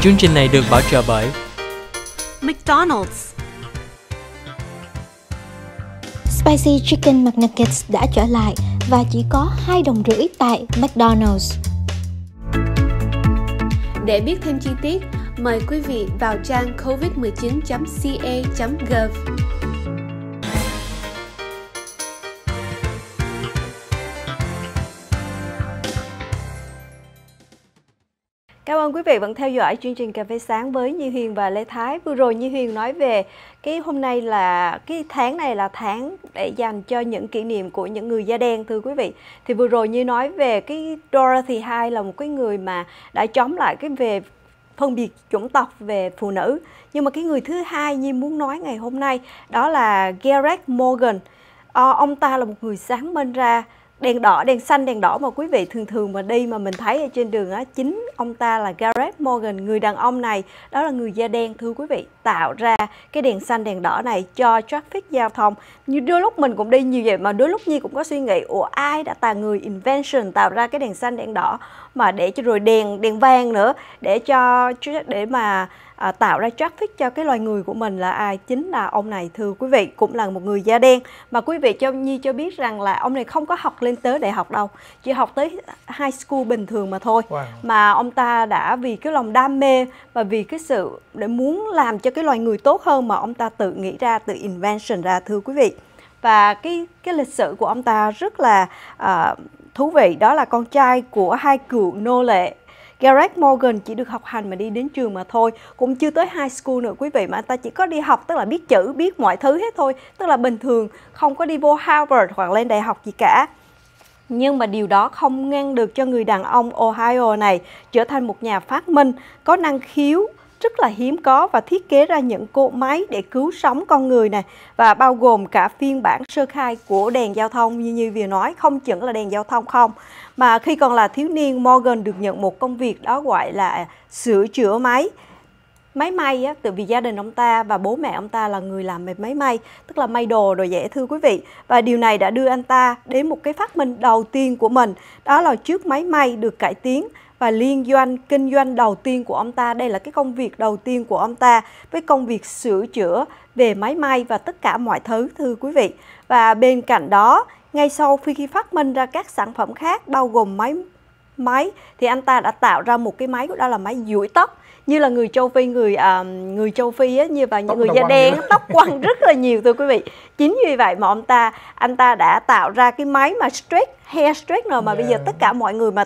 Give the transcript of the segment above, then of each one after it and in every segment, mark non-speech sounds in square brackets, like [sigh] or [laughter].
Chương trình này được bảo trợ bởi McDonald's Spicy Chicken McNuggets đã trở lại và chỉ có 2 đồng rưỡi tại McDonald's. Để biết thêm chi tiết, mời quý vị vào trang covid19.ca.gov. Cảm ơn quý vị vẫn theo dõi chương trình Cà phê sáng với Như Huyền và Lê Thái. Vừa rồi Như Huyền nói về cái hôm nay là cái tháng này là tháng để dành cho những kỷ niệm của những người da đen thưa quý vị. Thì vừa rồi Như nói về cái Dorothy Hay là một cái người mà đã chống lại cái về phân biệt chủng tộc về phụ nữ. Nhưng mà cái người thứ hai Nhi muốn nói ngày hôm nay đó là Garrett Morgan. À, ông ta là một người sáng minh ra đèn đỏ đèn xanh đèn đỏ mà quý vị thường thường mà đi mà mình thấy ở trên đường á chính ông ta là Gareth Morgan người đàn ông này đó là người da đen thưa quý vị tạo ra cái đèn xanh đèn đỏ này cho traffic giao thông như đôi lúc mình cũng đi nhiều vậy mà đôi lúc nhi cũng có suy nghĩ ủa ai đã là người invention tạo ra cái đèn xanh đèn đỏ mà để cho rồi đèn đèn vàng nữa để cho để mà à, tạo ra traffic cho cái loài người của mình là ai chính là ông này thưa quý vị cũng là một người da đen mà quý vị cho nhi cho biết rằng là ông này không có học lên tới đại học đâu chỉ học tới high school bình thường mà thôi wow. mà ông ta đã vì cái lòng đam mê và vì cái sự để muốn làm cho cái loài người tốt hơn mà ông ta tự nghĩ ra tự invention ra thưa quý vị và cái cái lịch sử của ông ta rất là uh, thú vị đó là con trai của hai cựu nô lệ Garrett Morgan chỉ được học hành mà đi đến trường mà thôi cũng chưa tới high school nữa quý vị mà anh ta chỉ có đi học tức là biết chữ biết mọi thứ hết thôi tức là bình thường không có đi vô Harvard hoặc lên đại học gì cả nhưng mà điều đó không ngăn được cho người đàn ông Ohio này trở thành một nhà phát minh có năng khiếu rất là hiếm có và thiết kế ra những cỗ máy để cứu sống con người này và bao gồm cả phiên bản sơ khai của đèn giao thông như như vừa nói không chỉ là đèn giao thông không mà khi còn là thiếu niên Morgan được nhận một công việc đó gọi là sửa chữa máy máy may á, từ vì gia đình ông ta và bố mẹ ông ta là người làm về máy may tức là may đồ đồ dễ thưa quý vị và điều này đã đưa anh ta đến một cái phát minh đầu tiên của mình đó là chiếc máy may được cải tiến và liên doanh, kinh doanh đầu tiên của ông ta. Đây là cái công việc đầu tiên của ông ta với công việc sửa chữa về máy may và tất cả mọi thứ thưa quý vị. Và bên cạnh đó, ngay sau khi phát minh ra các sản phẩm khác bao gồm máy máy thì anh ta đã tạo ra một cái máy đó là máy duỗi tóc như là người châu phi người uh, người châu phi á như và những người da đen tóc quăng [laughs] rất là nhiều thưa quý vị chính vì vậy mà ông ta anh ta đã tạo ra cái máy mà straight hair straight rồi mà yeah. bây giờ tất cả mọi người mà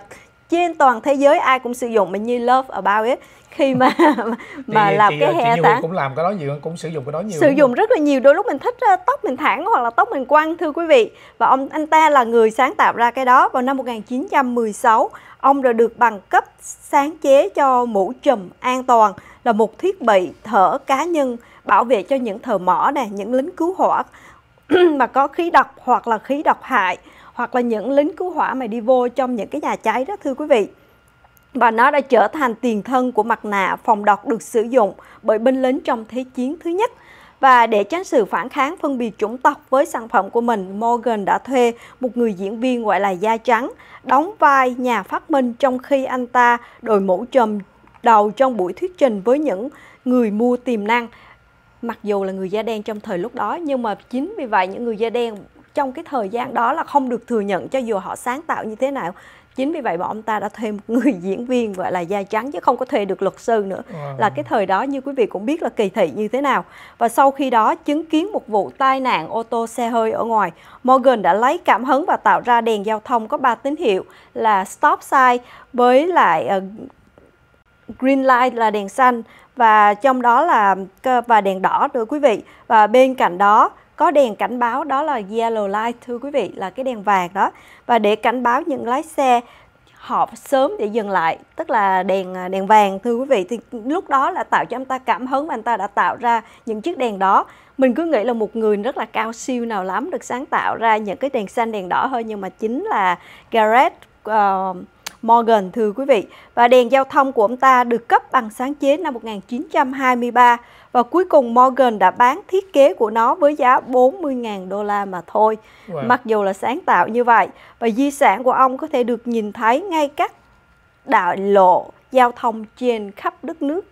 trên toàn thế giới ai cũng sử dụng mình như love about it khi mà [laughs] mà chị, làm chị, cái chị ờ, hair chị cũng làm cái đó nhiều cũng sử dụng cái đó nhiều sử dụng rất là nhiều đôi lúc mình thích ờ, tóc mình thẳng hoặc là tóc mình quăng thưa quý vị và ông anh ta là người sáng tạo ra cái đó vào năm 1916 ông đã được bằng cấp sáng chế cho mũ trùm an toàn là một thiết bị thở cá nhân bảo vệ cho những thợ mỏ nè những lính cứu hỏa [clears throat] mà có khí độc hoặc là khí độc hại hoặc là những lính cứu hỏa mà đi vô trong những cái nhà cháy đó thưa quý vị và nó đã trở thành tiền thân của mặt nạ phòng độc được sử dụng bởi binh lính trong Thế chiến thứ nhất. Và để tránh sự phản kháng phân biệt chủng tộc với sản phẩm của mình, Morgan đã thuê một người diễn viên gọi là da trắng, đóng vai nhà phát minh trong khi anh ta đội mũ trùm đầu trong buổi thuyết trình với những người mua tiềm năng mặc dù là người da đen trong thời lúc đó nhưng mà chính vì vậy những người da đen trong cái thời gian đó là không được thừa nhận cho dù họ sáng tạo như thế nào chính vì vậy mà ông ta đã thuê một người [laughs] diễn viên gọi là da trắng chứ không có thuê được luật sư nữa wow. là cái thời đó như quý vị cũng biết là kỳ thị như thế nào và sau khi đó chứng kiến một vụ tai nạn ô tô xe hơi ở ngoài Morgan đã lấy cảm hứng và tạo ra đèn giao thông có ba tín hiệu là stop sign với lại ờ, green light là đèn xanh và trong đó là và đèn đỏ nữa quý vị và bên cạnh đó có đèn cảnh báo đó là yellow light thưa quý vị là cái đèn vàng đó và để cảnh báo những lái xe họ sớm để dừng lại tức là đèn à, đèn vàng thưa quý vị thì lúc đó là tạo cho anh ta cảm hứng và anh ta đã tạo ra những chiếc đèn đó mình cứ nghĩ là một người rất là cao siêu nào lắm được sáng tạo ra những cái đèn xanh đèn đỏ hơn nhưng mà chính là Gareth uh, ờ, Morgan thưa quý vị. Và đèn giao thông của ông ta được cấp bằng sáng chế năm 1923 và cuối cùng Morgan đã bán thiết kế của nó với giá 40.000 đô la mà thôi. Wow. Mặc dù là sáng tạo như vậy và di sản của ông có thể được nhìn thấy ngay các đại lộ giao thông trên khắp đất nước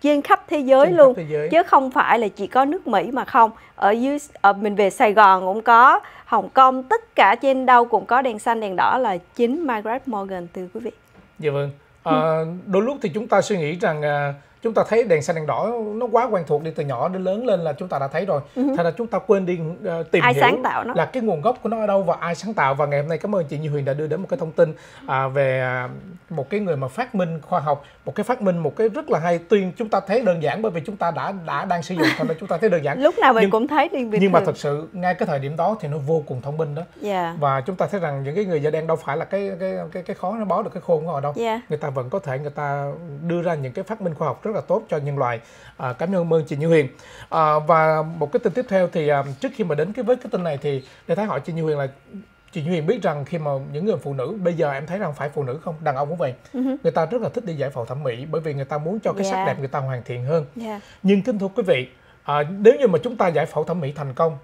trên khắp thế giới trên luôn thế giới. chứ không phải là chỉ có nước Mỹ mà không ở dưới ở ờ, mình về Sài Gòn cũng có Hồng Kông tất cả trên đâu cũng có đèn xanh đèn đỏ là chính Margaret Morgan từ quý vị. Dạ vâng. À, đôi lúc thì chúng ta suy nghĩ rằng à, chúng ta thấy đèn xanh đèn đỏ nó quá quen thuộc đi từ nhỏ đến lớn lên là chúng ta đã thấy rồi uh-huh. thành ra chúng ta quên đi uh, tìm ai hiểu sáng tạo nó. là cái nguồn gốc của nó ở đâu và ai sáng tạo và ngày hôm nay cảm ơn chị Như Huyền đã đưa đến một cái thông tin à, về à, một cái người mà phát minh khoa học một cái phát minh một cái rất là hay tuyên chúng ta thấy đơn giản bởi vì chúng ta đã đã đang sử dụng thành ra chúng ta thấy đơn giản [laughs] lúc nào mình nhưng, cũng thấy đi bình nhưng mà thật sự ngay cái thời điểm đó thì nó vô cùng thông minh đó yeah. Dạ. và chúng ta thấy rằng những cái người da đen đâu phải là cái cái cái cái khó nó bó được cái khôn của họ đâu yeah. Dạ. người ta vẫn có thể người ta đưa ra những cái phát minh khoa học rất là là tốt cho nhân loại à, cảm ơn ơn chị Như Huyền à, và một cái tin tiếp theo thì à, trước khi mà đến cái với cái tin này thì để thấy hỏi chị Như Huyền là chị Như Huyền biết rằng khi mà những người phụ nữ bây giờ em thấy rằng phải phụ nữ không đàn ông cũng vậy uh-huh. người ta rất là thích đi giải phẫu thẩm mỹ bởi vì người ta muốn cho cái yeah. sắc dạ. đẹp người ta hoàn thiện hơn yeah. Dạ. nhưng kính thưa quý vị à, nếu như mà chúng ta giải phẫu thẩm mỹ thành công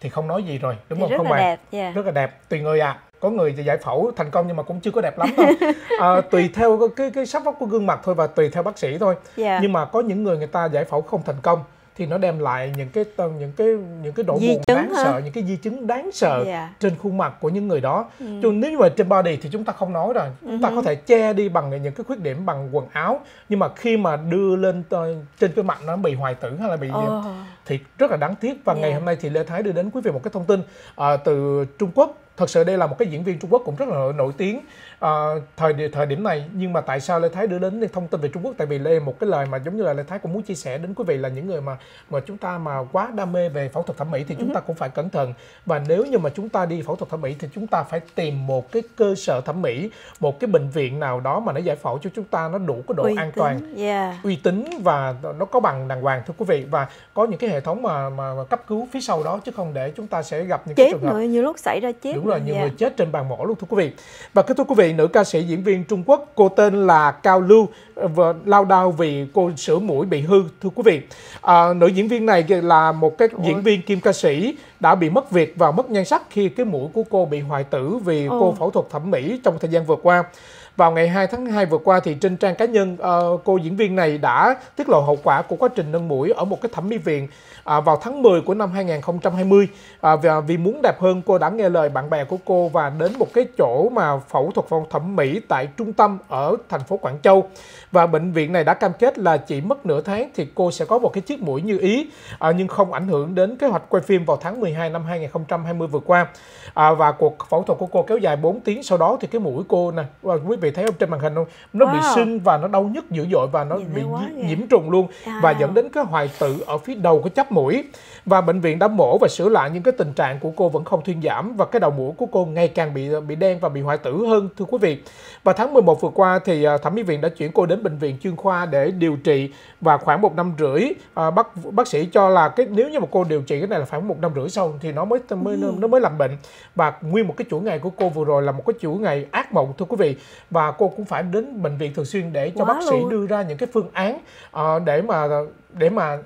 thì không nói gì rồi đúng thì không không bạn dạ. yeah. rất là đẹp tùy người ạ à có người thì giải phẫu thành công nhưng mà cũng chưa có đẹp lắm đâu [laughs] à, tùy theo cái, cái cái sắc vóc của gương mặt thôi và tùy theo bác sĩ thôi yeah. Dạ. nhưng mà có những người người ta giải phẫu không thành công thì nó đem lại những cái ờ, những cái những cái đổ buồn đáng hả? sợ những cái di chứng đáng sợ yeah. Dạ. trên khuôn mặt của những người đó ừ. chứ nếu như mà trên body thì chúng ta không nói rồi chúng ta ừ. có thể che đi bằng những cái khuyết điểm bằng quần áo nhưng mà khi mà đưa lên ờ, trên cái mặt nó bị hoại tử hay là bị oh. gì, thì rất là đáng tiếc và yeah. Dạ. ngày hôm nay thì lê thái đưa đến quý vị một cái thông tin uh, từ trung quốc thật sự đây là một cái diễn viên Trung Quốc cũng rất là nổi tiếng à, thời thời điểm này nhưng mà tại sao Lê Thái đưa đến thông tin về Trung Quốc tại vì Lê một cái lời mà giống như là Lê Thái cũng muốn chia sẻ đến quý vị là những người mà mà chúng ta mà quá đam mê về phẫu thuật thẩm mỹ thì chúng ừ ta cũng phải cẩn thận và nếu như mà chúng ta đi phẫu thuật thẩm mỹ thì chúng ta phải tìm một cái cơ sở thẩm mỹ một cái bệnh viện nào đó mà nó giải phẫu cho chúng ta nó đủ cái độ uy an tín. toàn yeah. uy tín và nó có bằng đàng hoàng thưa quý vị và có những cái hệ thống mà mà cấp cứu phía sau đó chứ không để chúng ta sẽ gặp những chết cái trường hợp người, nhiều lúc xảy ra chết đúng rồi nhiều yeah. người chết trên bàn mổ luôn thưa quý vị và cái thưa quý vị nữ ca sĩ diễn viên Trung Quốc, cô tên là Cao Lưu, và lao đao vì cô sửa mũi bị hư, thưa quý vị. À, nữ diễn viên này là một cái diễn viên kim ca sĩ đã bị mất việc và mất nhan sắc khi cái mũi của cô bị hoại tử vì ờ. cô phẫu thuật thẩm mỹ trong thời gian vừa qua. Vào ngày 2 tháng 2 vừa qua thì trên trang cá nhân ờ, cô diễn viên này đã tiết lộ hậu quả của quá trình nâng mũi ở một cái thẩm mỹ viện à, vào tháng 10 của năm 2020 à, và vì muốn đẹp hơn cô đã nghe lời bạn bè của cô và đến một cái chỗ mà phẫu thuật phòng thẩm mỹ tại trung tâm ở thành phố Quảng Châu và bệnh viện này đã cam kết là chỉ mất nửa tháng thì cô sẽ có một cái chiếc mũi như ý à, nhưng không ảnh hưởng đến kế hoạch quay phim vào tháng 12 năm 2020 vừa qua và cuộc phẫu thuật của cô kéo dài 4 tiếng sau đó thì cái mũi cô nè quý vị vị thấy không trên màn hình không nó wow. bị sưng và nó đau nhức dữ dội và nó Nhìn bị nhiễm trùng luôn à. và dẫn đến cái hoại tử ở phía đầu cái chắp mũi và bệnh viện đã mổ và sửa lại nhưng cái tình trạng của cô vẫn không thuyên giảm và cái đầu mũi của cô ngày càng bị bị đen và bị hoại tử hơn thưa quý vị và tháng 11 vừa qua thì à, thẩm mỹ viện đã chuyển cô đến bệnh viện chuyên khoa để điều trị và khoảng một năm rưỡi à, bác bác sĩ cho là cái nếu như mà cô điều trị cái này là phải một năm rưỡi sau thì nó mới mới ừ. nó mới làm bệnh và nguyên một cái chuỗi ngày của cô vừa rồi là một cái chuỗi ngày ác mộng thưa quý vị và cô cũng phải đến bệnh viện thường xuyên để cho Quá bác sĩ đưa ra những cái phương án uh, để mà để mà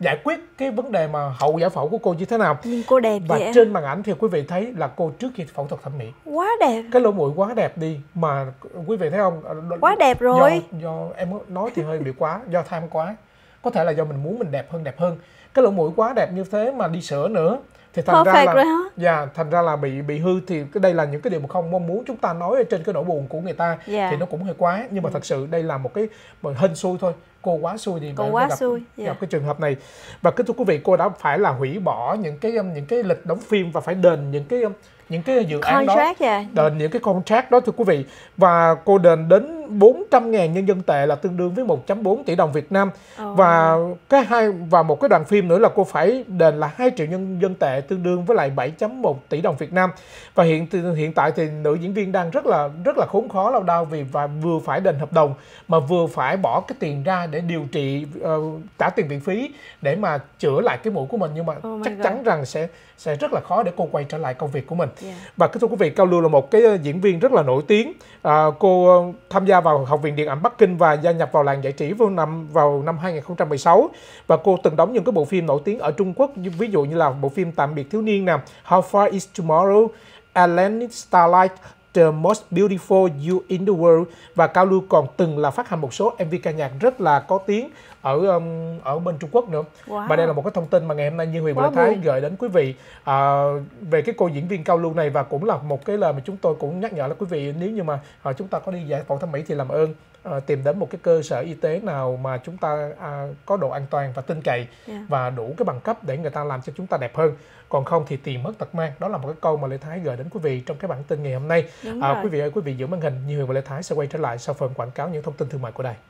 giải quyết cái vấn đề mà hậu giải phẫu của cô như thế nào nhưng cô đẹp và vậy trên màn ảnh thì quý vị thấy là cô trước khi phẫu thuật thẩm mỹ quá đẹp cái lỗ mũi quá đẹp đi mà quý vị thấy không ờ, quá đẹp rồi do, do em nói thì hơi bị quá do tham quá có thể là do mình muốn mình đẹp hơn đẹp hơn cái lỗ mũi quá đẹp như thế mà đi sửa nữa thì thành Perfect ra là, rồi hả? Yeah, dạ, thành ra là bị bị hư thì cái đây là những cái điều mà không mong muốn chúng ta nói ở trên cái nỗi buồn của người ta yeah. Dạ. thì nó cũng hơi quá nhưng mà ừ. thật sự đây là một cái hình hên xui thôi cô quá xui thì cô quá gặp, xui yeah. Dạ. gặp cái trường hợp này và kính thưa quý vị cô đã phải là hủy bỏ những cái những cái lịch đóng phim và phải đền những cái những cái dự án đó yeah. đền những cái contract đó thưa quý vị và cô đền đến 400.000 nhân dân tệ là tương đương với 1.4 tỷ đồng Việt Nam oh. và cái hai và một cái đoạn phim nữa là cô phải đền là 2 triệu nhân dân tệ tương đương với lại 7.1 tỷ đồng Việt Nam và hiện hiện tại thì nữ diễn viên đang rất là rất là khốn khó lao đao vì và vừa phải đền hợp đồng mà vừa phải bỏ cái tiền ra để điều trị uh, trả tiền viện phí để mà chữa lại cái mũi của mình nhưng mà oh chắc God. chắn rằng sẽ sẽ rất là khó để cô quay trở lại công việc của mình và và thưa quý vị Cao Lưu là một cái ờ, diễn viên rất là nổi tiếng à, cô ờ, tham gia vào học viện điện ảnh Bắc Kinh và gia nhập vào làng giải trí vào năm vào năm 2016 và cô từng đóng những cái bộ phim nổi tiếng ở Trung Quốc ví dụ như là bộ phim Tạm biệt thiếu niên nè How Far Is Tomorrow Atlantic Starlight The Most Beautiful You in the World và Cao Lưu còn từng là phát hành một số MV ca nhạc rất là có tiếng ở um, ở bên Trung Quốc nữa wow. và đây là một cái thông tin mà ngày hôm nay như Huyền và Lê Thái gửi đến quý vị à, về cái cô diễn viên cao lưu này và cũng là một cái lời mà chúng tôi cũng nhắc nhở là quý vị nếu như mà à, chúng ta có đi giải phẫu thẩm mỹ thì làm ơn à, tìm đến một cái cơ sở y tế nào mà chúng ta à, có độ an toàn và tin cậy yeah. và đủ cái bằng cấp để người ta làm cho chúng ta đẹp hơn còn không thì tiền mất tật mang đó là một cái câu mà Lê Thái gửi đến quý vị trong cái bản tin ngày hôm nay à, quý vị ơi quý vị giữ màn hình như Huyền và Lê Thái sẽ quay trở lại sau phần quảng cáo những thông tin thương mại của đài